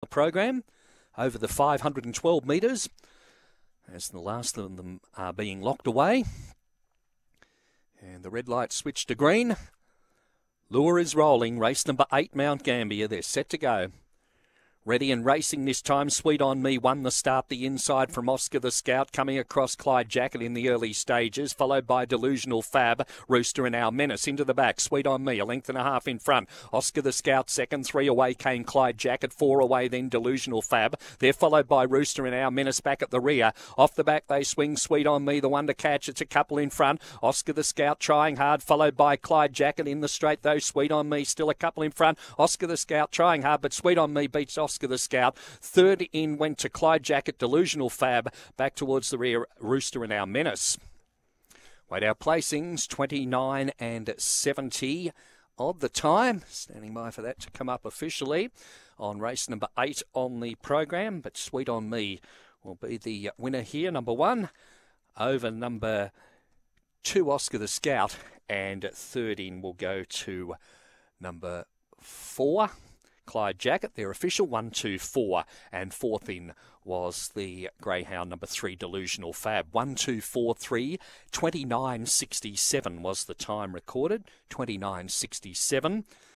The program over the 512 metres as the last of them are being locked away. And the red light switched to green. Lure is rolling. Race number eight, Mount Gambier. They're set to go. Ready and racing this time. Sweet on Me won the start. The inside from Oscar the Scout coming across Clyde Jacket in the early stages, followed by Delusional Fab, Rooster and Our Menace into the back. Sweet on Me a length and a half in front. Oscar the Scout second. Three away came Clyde Jacket. Four away then Delusional Fab. They're followed by Rooster and Our Menace back at the rear. Off the back they swing. Sweet on Me the one to catch. It's a couple in front. Oscar the Scout trying hard, followed by Clyde Jacket in the straight though. Sweet on Me still a couple in front. Oscar the Scout trying hard, but Sweet on Me beats Oscar the Scout. Third in went to Clyde Jacket, Delusional Fab, back towards the rear, Rooster and Our Menace. Wait, our placings 29 and 70 of the time. Standing by for that to come up officially on race number eight on the program. But Sweet on Me will be the winner here, number one, over number two, Oscar the Scout, and third in will go to number four. Clyde Jacket, their official 124, and fourth in was the Greyhound number three delusional fab. 1243 2967 was the time recorded. 2967.